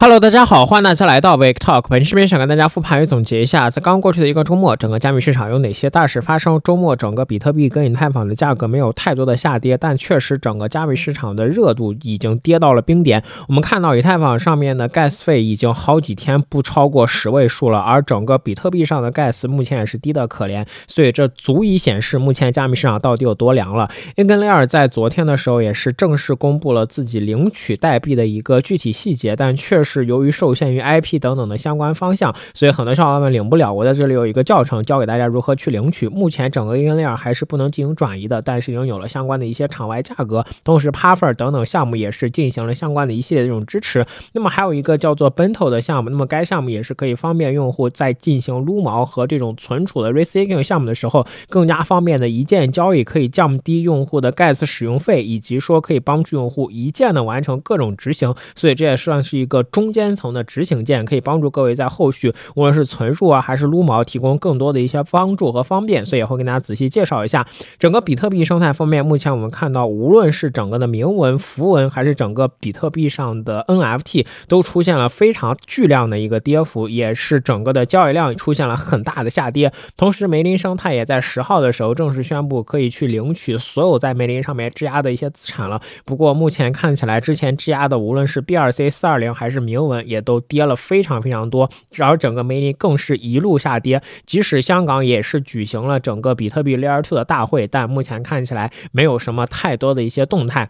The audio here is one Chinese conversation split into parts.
Hi. 大家好，欢迎大家来到 w a t c Talk。本期视频想跟大家复盘与总结一下，在刚过去的一个周末，整个加密市场有哪些大事发生？周末整个比特币跟以太坊的价格没有太多的下跌，但确实整个加密市场的热度已经跌到了冰点。我们看到以太坊上面的 gas 费已经好几天不超过十位数了，而整个比特币上的 gas 目前也是低的可怜，所以这足以显示目前加密市场到底有多凉了。英格雷尔在昨天的时候也是正式公布了自己领取代币的一个具体细节，但确实。由于受限于 IP 等等的相关方向，所以很多小伙伴们领不了。我在这里有一个教程，教给大家如何去领取。目前整个 n e r 还是不能进行转移的，但是已经有了相关的一些场外价格，同时 Puffer 等等项目也是进行了相关的一系列这种支持。那么还有一个叫做 Bento 的项目，那么该项目也是可以方便用户在进行撸毛和这种存储的 r e s c i n g 项目的时候，更加方便的一键交易，可以降低用户的 Gas 使用费，以及说可以帮助用户一键的完成各种执行。所以这也算是一个中。边层的执行键可以帮助各位在后续无论是存数啊还是撸毛提供更多的一些帮助和方便，所以也会跟大家仔细介绍一下整个比特币生态方面。目前我们看到，无论是整个的铭文符文还是整个比特币上的 NFT，都出现了非常巨量的一个跌幅，也是整个的交易量出现了很大的下跌。同时，梅林生态也在十号的时候正式宣布可以去领取所有在梅林上面质押的一些资产了。不过目前看起来，之前质押的无论是 B2C 四二零还是铭。也都跌了非常非常多，而整个 n 尼更是一路下跌。即使香港也是举行了整个比特币 Layer Two 的大会，但目前看起来没有什么太多的一些动态。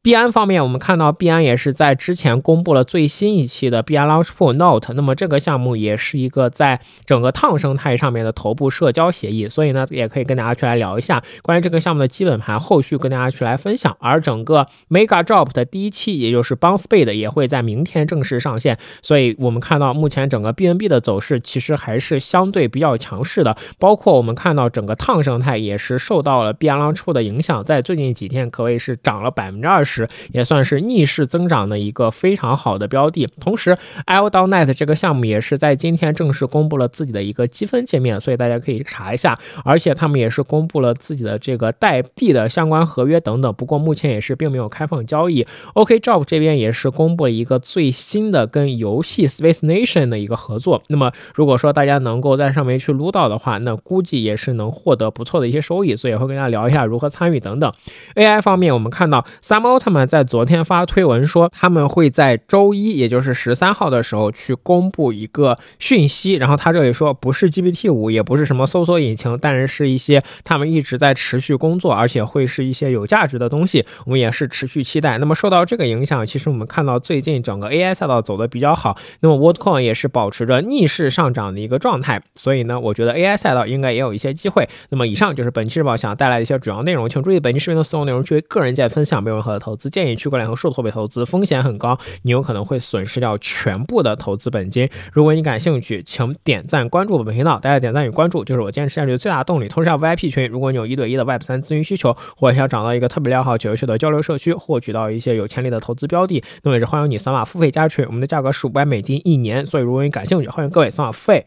币安方面，我们看到币安也是在之前公布了最新一期的币安 l a u n c h f o r Note。那么这个项目也是一个在整个烫生态上面的头部社交协议，所以呢，也可以跟大家去来聊一下关于这个项目的基本盘，后续跟大家去来分享。而整个 Mega Drop 的第一期，也就是 b o u n c s p a y 的也会在明天正式上线。所以我们看到目前整个 BNB 的走势其实还是相对比较强势的，包括我们看到整个烫生态也是受到了币安 l a u n c h f o r 的影响，在最近几天可谓是涨了百分之二十。时也算是逆势增长的一个非常好的标的。同时，L DoNet 这个项目也是在今天正式公布了自己的一个积分界面，所以大家可以查一下。而且他们也是公布了自己的这个代币的相关合约等等。不过目前也是并没有开放交易。OK Job 这边也是公布了一个最新的跟游戏 Space Nation 的一个合作。那么如果说大家能够在上面去撸到的话，那估计也是能获得不错的一些收益。所以会跟大家聊一下如何参与等等。AI 方面，我们看到 s a m 奥特曼在昨天发推文说，他们会在周一，也就是十三号的时候去公布一个讯息。然后他这里说，不是 GPT 五，也不是什么搜索引擎，但是是一些他们一直在持续工作，而且会是一些有价值的东西。我们也是持续期待。那么受到这个影响，其实我们看到最近整个 AI 赛道走的比较好。那么 Wordcoin 也是保持着逆势上涨的一个状态。所以呢，我觉得 AI 赛道应该也有一些机会。那么以上就是本期日报想带来的一些主要内容。请注意，本期视频的所有内容均为个人见分享，没有任何的。投资建议去国外和数受托币投资风险很高，你有可能会损失掉全部的投资本金。如果你感兴趣，请点赞关注本频道，大家点赞与关注就是我坚持下去的最大动力。同时要 VIP 群，如果你有一对一的 Web 三咨询需求，或者要找到一个特别良好、且优秀的交流社区，获取到一些有潜力的投资标的，那么也是欢迎你扫码付费加群。我们的价格是五百美金一年，所以如果你感兴趣，欢迎各位扫码付费。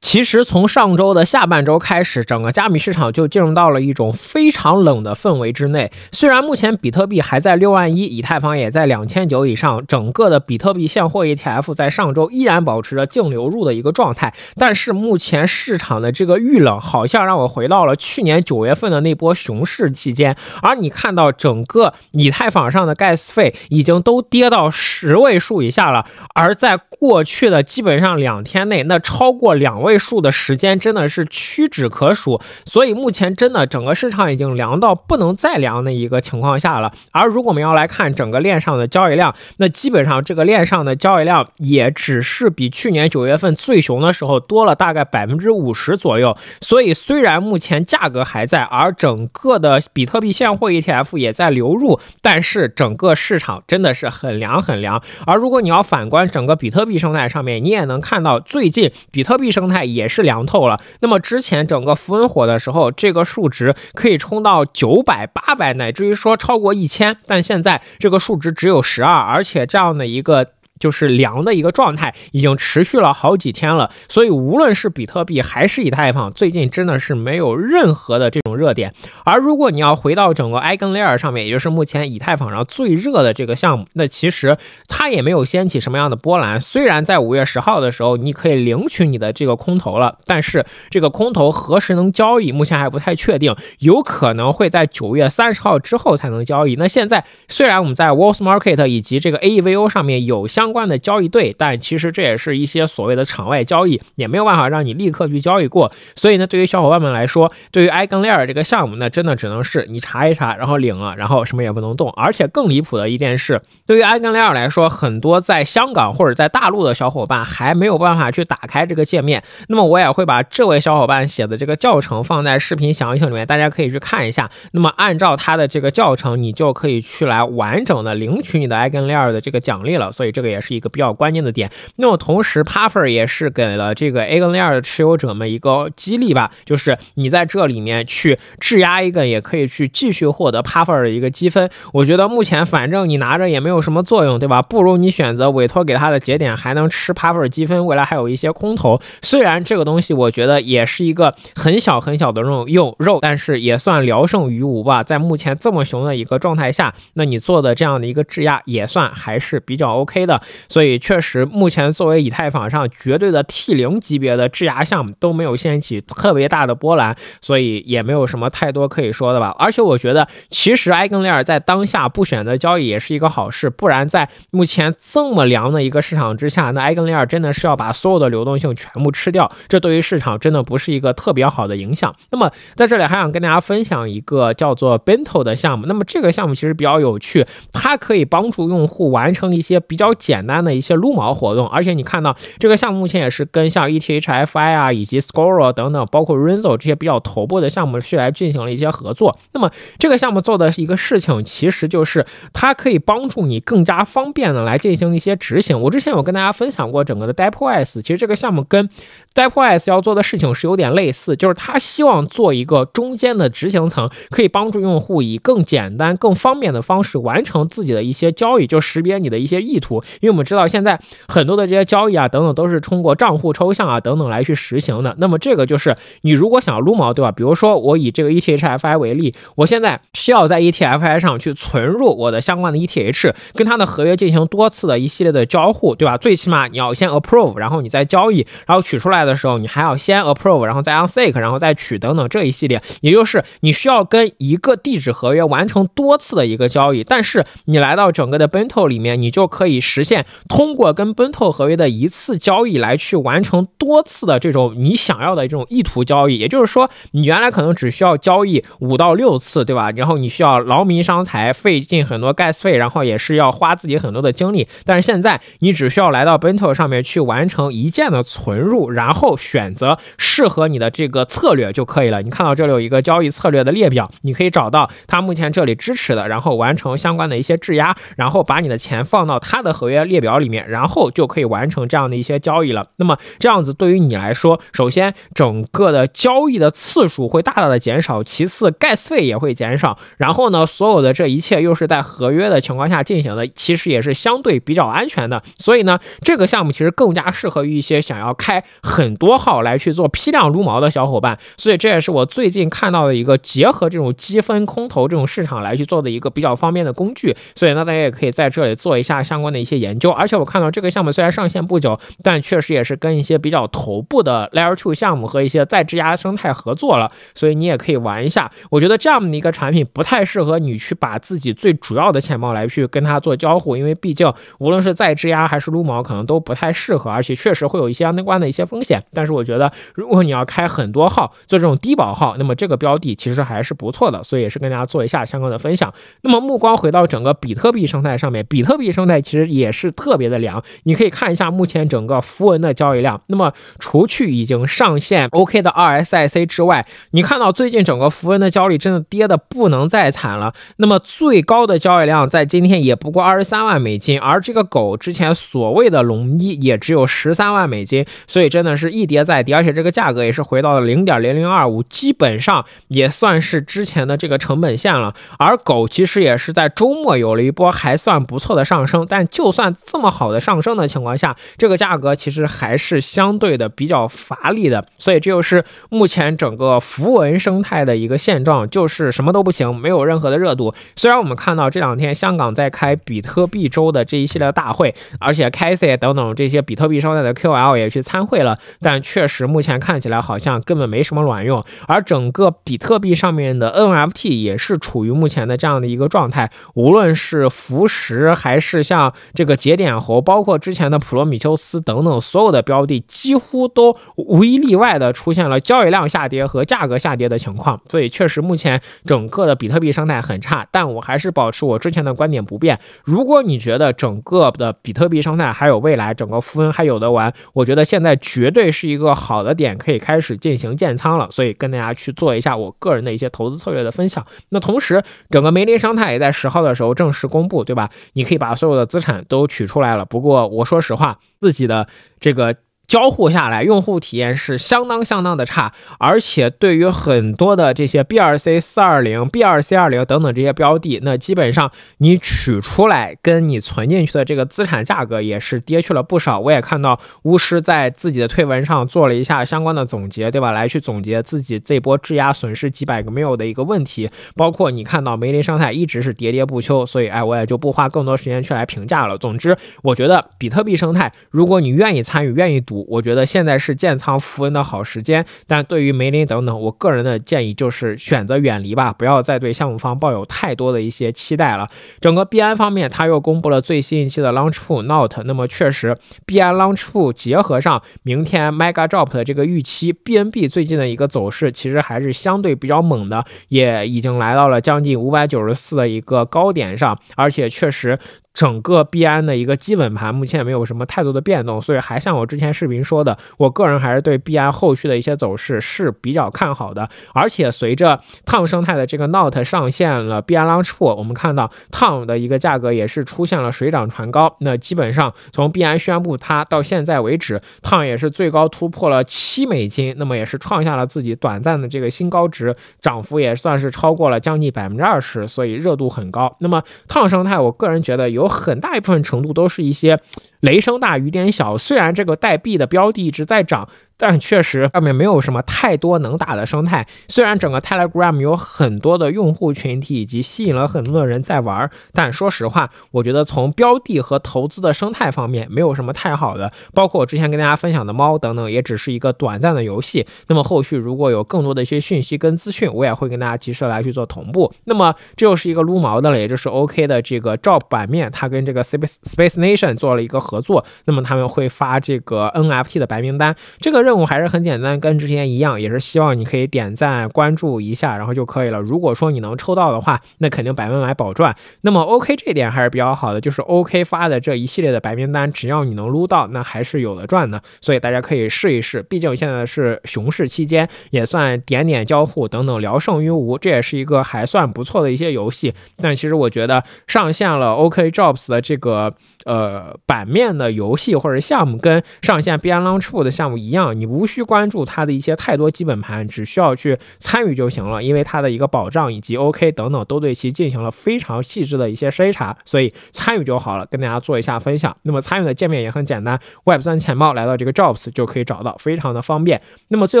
其实从上周的下半周开始，整个加密市场就进入到了一种非常冷的氛围之内。虽然目前比特币还在六万一，以太坊也在两千九以上，整个的比特币现货 ETF 在上周依然保持着净流入的一个状态，但是目前市场的这个遇冷，好像让我回到了去年九月份的那波熊市期间。而你看到整个以太坊上的 Gas 费已经都跌到十位数以下了，而在过去的基本上两天内，那超过两万。位数的时间真的是屈指可数，所以目前真的整个市场已经凉到不能再凉的一个情况下了。而如果我们要来看整个链上的交易量，那基本上这个链上的交易量也只是比去年九月份最熊的时候多了大概百分之五十左右。所以虽然目前价格还在，而整个的比特币现货 ETF 也在流入，但是整个市场真的是很凉很凉。而如果你要反观整个比特币生态上面，你也能看到最近比特币生态。也是凉透了。那么之前整个符文火的时候，这个数值可以冲到九百、八百，乃至于说超过一千。但现在这个数值只有十二，而且这样的一个。就是凉的一个状态，已经持续了好几天了。所以无论是比特币还是以太坊，最近真的是没有任何的这种热点。而如果你要回到整个埃 e r 上面，也就是目前以太坊上最热的这个项目，那其实它也没有掀起什么样的波澜。虽然在五月十号的时候你可以领取你的这个空投了，但是这个空投何时能交易，目前还不太确定，有可能会在九月三十号之后才能交易。那现在虽然我们在 Wall s t r k e t 以及这个 A E V O 上面有相相关的交易对，但其实这也是一些所谓的场外交易，也没有办法让你立刻去交易过。所以呢，对于小伙伴们来说，对于 EigenLayer 这个项目，那真的只能是你查一查，然后领了，然后什么也不能动。而且更离谱的一点是，对于 EigenLayer 来说，很多在香港或者在大陆的小伙伴还没有办法去打开这个界面。那么我也会把这位小伙伴写的这个教程放在视频详情里面，大家可以去看一下。那么按照他的这个教程，你就可以去来完整的领取你的 EigenLayer 的这个奖励了。所以这个也。是一个比较关键的点。那么同时，Puffer 也是给了这个 a g n l a r 的持有者们一个激励吧，就是你在这里面去质押一个，也可以去继续获得 Puffer 的一个积分。我觉得目前反正你拿着也没有什么作用，对吧？不如你选择委托给他的节点，还能吃 Puffer 积分。未来还有一些空投，虽然这个东西我觉得也是一个很小很小的这种肉，但是也算聊胜于无吧。在目前这么熊的一个状态下，那你做的这样的一个质押也算还是比较 OK 的。所以确实，目前作为以太坊上绝对的 T 零级别的质押项目都没有掀起特别大的波澜，所以也没有什么太多可以说的吧。而且我觉得，其实埃根利尔在当下不选择交易也是一个好事，不然在目前这么凉的一个市场之下，那埃根利尔真的是要把所有的流动性全部吃掉，这对于市场真的不是一个特别好的影响。那么在这里还想跟大家分享一个叫做 Bento 的项目，那么这个项目其实比较有趣，它可以帮助用户完成一些比较简。简单的一些撸毛活动，而且你看到这个项目目前也是跟像 ETHFI 啊，以及 Scoro 等等，包括 Renzo 这些比较头部的项目去来进行了一些合作。那么这个项目做的一个事情，其实就是它可以帮助你更加方便的来进行一些执行。我之前有跟大家分享过整个的 Depos，其实这个项目跟 Depos 要做的事情是有点类似，就是它希望做一个中间的执行层，可以帮助用户以更简单、更方便的方式完成自己的一些交易，就识别你的一些意图。为我们知道现在很多的这些交易啊，等等，都是通过账户抽象啊，等等来去实行的。那么这个就是你如果想要撸毛，对吧？比如说我以这个 ETHFI 为例，我现在需要在 ETHFI 上去存入我的相关的 ETH，跟它的合约进行多次的一系列的交互，对吧？最起码你要先 approve，然后你再交易，然后取出来的时候你还要先 approve，然后再 unstake，然后再取等等这一系列，也就是你需要跟一个地址合约完成多次的一个交易。但是你来到整个的 Bento 里面，你就可以实现。通过跟 Bento 合约的一次交易来去完成多次的这种你想要的这种意图交易，也就是说，你原来可能只需要交易五到六次，对吧？然后你需要劳民伤财，费尽很多 gas 费，然后也是要花自己很多的精力。但是现在你只需要来到 Bento 上面去完成一键的存入，然后选择适合你的这个策略就可以了。你看到这里有一个交易策略的列表，你可以找到它目前这里支持的，然后完成相关的一些质押，然后把你的钱放到它的合约。列表里面，然后就可以完成这样的一些交易了。那么这样子对于你来说，首先整个的交易的次数会大大的减少，其次 gas 费也会减少。然后呢，所有的这一切又是在合约的情况下进行的，其实也是相对比较安全的。所以呢，这个项目其实更加适合于一些想要开很多号来去做批量撸毛的小伙伴。所以这也是我最近看到的一个结合这种积分空投这种市场来去做的一个比较方便的工具。所以呢，大家也可以在这里做一下相关的一些研。研究，而且我看到这个项目虽然上线不久，但确实也是跟一些比较头部的 Layer Two 项目和一些在质押生态合作了，所以你也可以玩一下。我觉得这样的一个产品不太适合你去把自己最主要的钱包来去跟它做交互，因为毕竟无论是再质押还是撸毛，可能都不太适合，而且确实会有一些相关的一些风险。但是我觉得如果你要开很多号做这种低保号，那么这个标的其实还是不错的，所以也是跟大家做一下相关的分享。那么目光回到整个比特币生态上面，比特币生态其实也是。是特别的凉，你可以看一下目前整个符文的交易量。那么，除去已经上线 OK 的 R S I C 之外，你看到最近整个符文的交易真的跌的不能再惨了。那么，最高的交易量在今天也不过二十三万美金，而这个狗之前所谓的龙一也只有十三万美金，所以真的是一跌再跌，而且这个价格也是回到了零点零零二五，基本上也算是之前的这个成本线了。而狗其实也是在周末有了一波还算不错的上升，但就算这么好的上升的情况下，这个价格其实还是相对的比较乏力的，所以这就是目前整个符文生态的一个现状，就是什么都不行，没有任何的热度。虽然我们看到这两天香港在开比特币周的这一系列大会，而且 KCS 等等这些比特币生态的 QL 也去参会了，但确实目前看起来好像根本没什么卵用。而整个比特币上面的 NFT 也是处于目前的这样的一个状态，无论是符石还是像这个。节点猴，包括之前的普罗米修斯等等，所有的标的几乎都无一例外的出现了交易量下跌和价格下跌的情况，所以确实目前整个的比特币生态很差。但我还是保持我之前的观点不变。如果你觉得整个的比特币生态还有未来，整个富翁还有的玩，我觉得现在绝对是一个好的点，可以开始进行建仓了。所以跟大家去做一下我个人的一些投资策略的分享。那同时，整个梅林生态也在十号的时候正式公布，对吧？你可以把所有的资产都。取出来了，不过我说实话，自己的这个。交互下来，用户体验是相当相当的差，而且对于很多的这些 B 二 C 四二零、B 二 C 二零等等这些标的，那基本上你取出来跟你存进去的这个资产价格也是跌去了不少。我也看到巫师在自己的推文上做了一下相关的总结，对吧？来去总结自己这波质押损失几百个没有的一个问题，包括你看到梅林生态一直是喋喋不休，所以哎，我也就不花更多时间去来评价了。总之，我觉得比特币生态，如果你愿意参与，愿意赌。我觉得现在是建仓扶稳的好时间，但对于梅林等等，我个人的建议就是选择远离吧，不要再对项目方抱有太多的一些期待了。整个币安方面，他又公布了最新一期的 Launchpool Note。那么确实，币安 Launchpool 结合上明天 Mega Drop 的这个预期，BNB 最近的一个走势其实还是相对比较猛的，也已经来到了将近五百九十四的一个高点上，而且确实。整个币安的一个基本盘目前也没有什么太多的变动，所以还像我之前视频说的，我个人还是对币安后续的一些走势是比较看好的。而且随着 Tom 生态的这个 Note 上线了，币安 l a u n c h p 我们看到 Tom 的一个价格也是出现了水涨船高。那基本上从币安宣布它到现在为止，t o m 也是最高突破了七美金，那么也是创下了自己短暂的这个新高值，涨幅也算是超过了将近百分之二十，所以热度很高。那么 Tom 生态，我个人觉得有。很大一部分程度都是一些雷声大雨点小，虽然这个代币的标的一直在涨。但确实，上面没有什么太多能打的生态。虽然整个 Telegram 有很多的用户群体，以及吸引了很多的人在玩儿，但说实话，我觉得从标的和投资的生态方面，没有什么太好的。包括我之前跟大家分享的猫等等，也只是一个短暂的游戏。那么后续如果有更多的一些讯息跟资讯，我也会跟大家及时来去做同步。那么这又是一个撸毛的了，也就是 OK 的这个 Job 版面，它跟这个 Space Space Nation 做了一个合作，那么他们会发这个 NFT 的白名单，这个。任务还是很简单，跟之前一样，也是希望你可以点赞关注一下，然后就可以了。如果说你能抽到的话，那肯定百分百保赚。那么 OK，这点还是比较好的，就是 OK 发的这一系列的白名单，只要你能撸到，那还是有的赚的。所以大家可以试一试，毕竟现在是熊市期间，也算点点交互等等聊胜于无，这也是一个还算不错的一些游戏。但其实我觉得上线了 OK Jobs 的这个呃版面的游戏或者项目，跟上线 Beyond l a u n c h o 的项目一样。你无需关注它的一些太多基本盘，只需要去参与就行了，因为它的一个保障以及 OK 等等都对其进行了非常细致的一些筛查，所以参与就好了。跟大家做一下分享。那么参与的界面也很简单，Web 三钱包来到这个 Jobs 就可以找到，非常的方便。那么最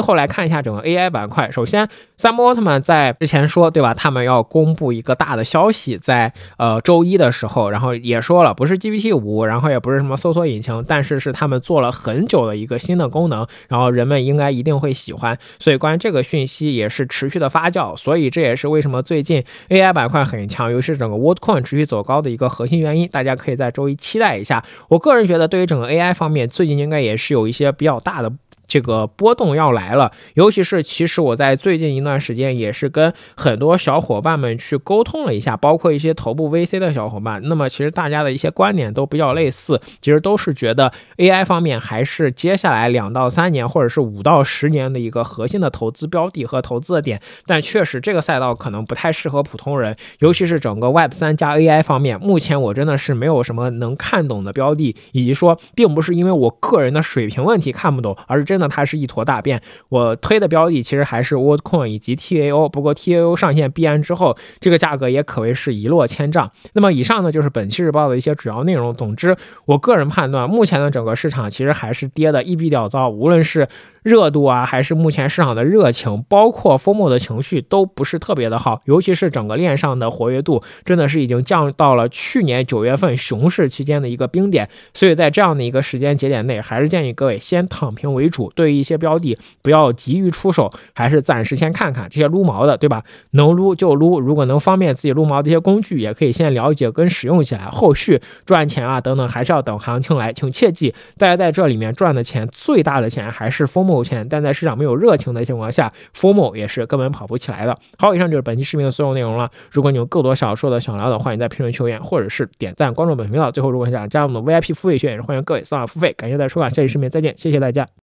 后来看一下整个 AI 板块，首先。萨姆奥特曼在之前说，对吧？他们要公布一个大的消息，在呃周一的时候，然后也说了，不是 GPT 五，然后也不是什么搜索引擎，但是是他们做了很久的一个新的功能，然后人们应该一定会喜欢。所以关于这个讯息也是持续的发酵，所以这也是为什么最近 AI 板块很强，尤其是整个 Wordcoin 持续走高的一个核心原因。大家可以在周一期待一下。我个人觉得，对于整个 AI 方面，最近应该也是有一些比较大的。这个波动要来了，尤其是其实我在最近一段时间也是跟很多小伙伴们去沟通了一下，包括一些头部 VC 的小伙伴。那么其实大家的一些观点都比较类似，其实都是觉得 AI 方面还是接下来两到三年或者是五到十年的一个核心的投资标的和投资的点。但确实这个赛道可能不太适合普通人，尤其是整个 Web 三加 AI 方面，目前我真的是没有什么能看懂的标的，以及说并不是因为我个人的水平问题看不懂，而是真。那它是一坨大便。我推的标的其实还是 Wordcoin 以及 Tao，不过 Tao 上线 BN 之后，这个价格也可谓是一落千丈。那么以上呢就是本期日报的一些主要内容。总之，我个人判断，目前的整个市场其实还是跌的一笔屌糟，无论是。热度啊，还是目前市场的热情，包括风某的情绪都不是特别的好，尤其是整个链上的活跃度，真的是已经降到了去年九月份熊市期间的一个冰点。所以在这样的一个时间节点内，还是建议各位先躺平为主，对于一些标的不要急于出手，还是暂时先看看这些撸毛的，对吧？能撸就撸，如果能方便自己撸毛的一些工具，也可以先了解跟使用起来。后续赚钱啊等等，还是要等行情来，请切记，大家在这里面赚的钱，最大的钱还是风。目前，但在市场没有热情的情况下，Formo 也是根本跑不起来的。好，以上就是本期视频的所有内容了。如果你有更多想说的、想聊的，欢迎在评论区留言，或者是点赞关注本频道。最后，如果想加入我们的 VIP 付费也是欢迎各位扫码付费。感谢大家收看，下期视频再见，谢谢大家。